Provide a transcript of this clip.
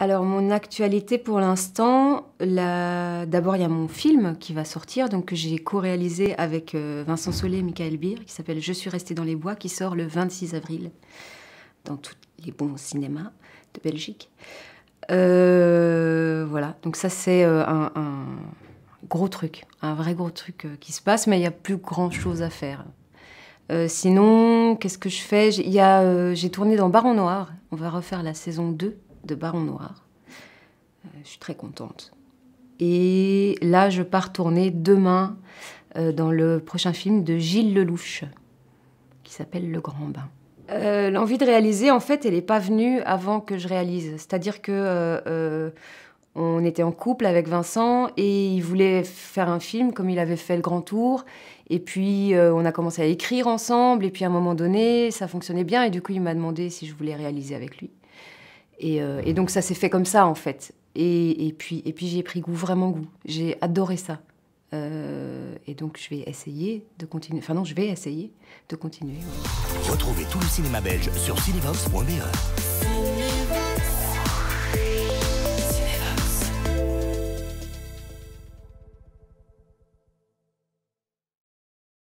Alors mon actualité pour l'instant, d'abord il y a mon film qui va sortir, donc que j'ai co-réalisé avec euh, Vincent Solé et Michael Beer, qui s'appelle Je suis resté dans les bois, qui sort le 26 avril dans tous les bons cinémas de Belgique. Euh, voilà, donc ça c'est euh, un, gros truc, un vrai gros truc qui se passe, mais il n'y a plus grand chose à faire. sinon, qu'est-ce que je fais J'ai tourné dans Baron Noir, on va refaire la saison 2 de Baron Noir. Euh, je suis très contente. Et là, je pars tourner demain euh, dans le prochain film de Gilles Lelouch, qui s'appelle Le Grand Bain. Euh, l'envie de réaliser, en fait, elle n'est pas venue avant que je réalise. C'est-à-dire que on était en couple avec Vincent et il voulait faire un film comme il avait fait le Grand Tour. Et puis on a commencé à écrire ensemble et puis à un moment donné ça fonctionnait bien et du coup il m'a demandé si je voulais réaliser avec lui. Euh, et, donc ça s'est fait comme ça en fait. Et, puis, et puis j'ai pris goût, vraiment goût. J'ai adoré ça. Euh, et donc je vais essayer de continuer. Enfin non, je vais essayer de continuer. Retrouvez tout le cinéma belge sur Cinévox.be.